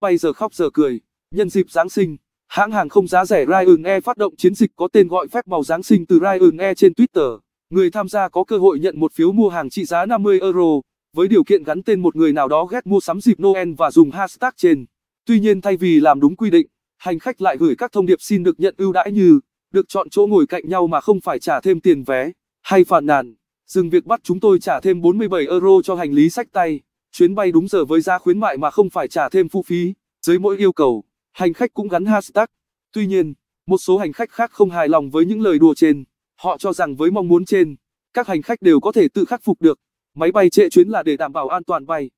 bay giờ khóc giờ cười. Nhân dịp Giáng sinh, hãng hàng không giá rẻ Ryanair e phát động chiến dịch có tên gọi phép màu Giáng sinh từ Ryanair e trên Twitter. Người tham gia có cơ hội nhận một phiếu mua hàng trị giá 50 euro, với điều kiện gắn tên một người nào đó ghét mua sắm dịp Noel và dùng hashtag trên. Tuy nhiên thay vì làm đúng quy định, hành khách lại gửi các thông điệp xin được nhận ưu đãi như được chọn chỗ ngồi cạnh nhau mà không phải trả thêm tiền vé, hay phàn nàn, dừng việc bắt chúng tôi trả thêm 47 euro cho hành lý sách tay. Chuyến bay đúng giờ với giá khuyến mại mà không phải trả thêm phụ phí. Dưới mỗi yêu cầu, hành khách cũng gắn hashtag. Tuy nhiên, một số hành khách khác không hài lòng với những lời đùa trên. Họ cho rằng với mong muốn trên, các hành khách đều có thể tự khắc phục được. Máy bay trễ chuyến là để đảm bảo an toàn bay.